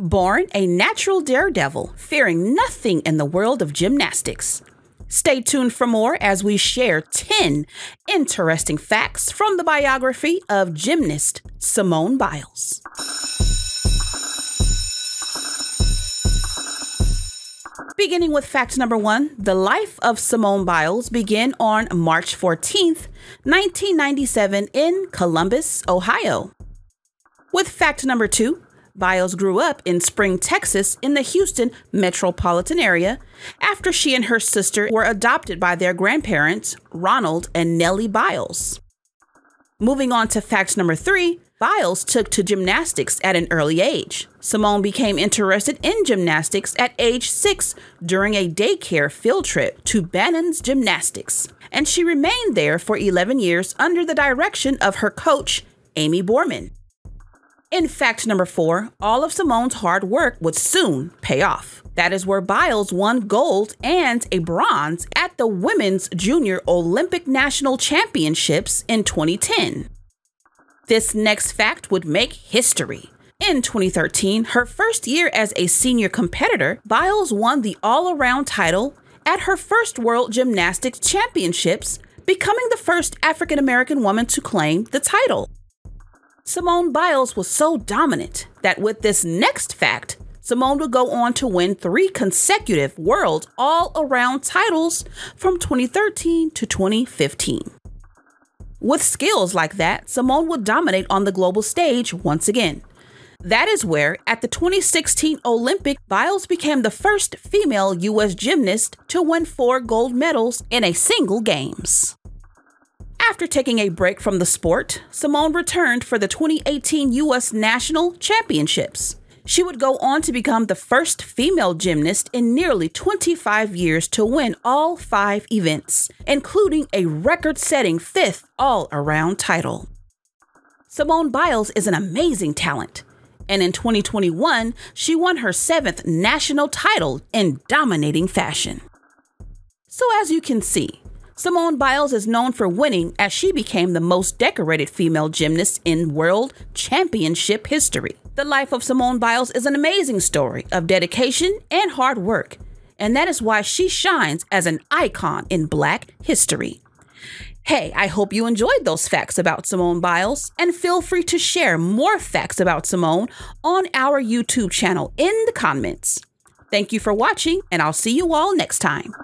born a natural daredevil, fearing nothing in the world of gymnastics. Stay tuned for more as we share 10 interesting facts from the biography of gymnast Simone Biles. Beginning with fact number one, the life of Simone Biles began on March 14th, 1997, in Columbus, Ohio. With fact number two, Biles grew up in Spring, Texas, in the Houston metropolitan area after she and her sister were adopted by their grandparents, Ronald and Nellie Biles. Moving on to fact number three, Biles took to gymnastics at an early age. Simone became interested in gymnastics at age six during a daycare field trip to Bannon's Gymnastics, and she remained there for 11 years under the direction of her coach, Amy Borman. In fact number four, all of Simone's hard work would soon pay off. That is where Biles won gold and a bronze at the Women's Junior Olympic National Championships in 2010. This next fact would make history. In 2013, her first year as a senior competitor, Biles won the all around title at her first World Gymnastics Championships, becoming the first African American woman to claim the title. Simone Biles was so dominant that with this next fact, Simone would go on to win three consecutive world all around titles from 2013 to 2015. With skills like that, Simone would dominate on the global stage once again. That is where, at the 2016 Olympic, Biles became the first female U.S. gymnast to win four gold medals in a single games. After taking a break from the sport, Simone returned for the 2018 U.S. National Championships. She would go on to become the first female gymnast in nearly 25 years to win all five events, including a record setting fifth all around title. Simone Biles is an amazing talent, and in 2021, she won her seventh national title in dominating fashion. So, as you can see, Simone Biles is known for winning as she became the most decorated female gymnast in world championship history. The life of Simone Biles is an amazing story of dedication and hard work, and that is why she shines as an icon in Black history. Hey, I hope you enjoyed those facts about Simone Biles, and feel free to share more facts about Simone on our YouTube channel in the comments. Thank you for watching, and I'll see you all next time.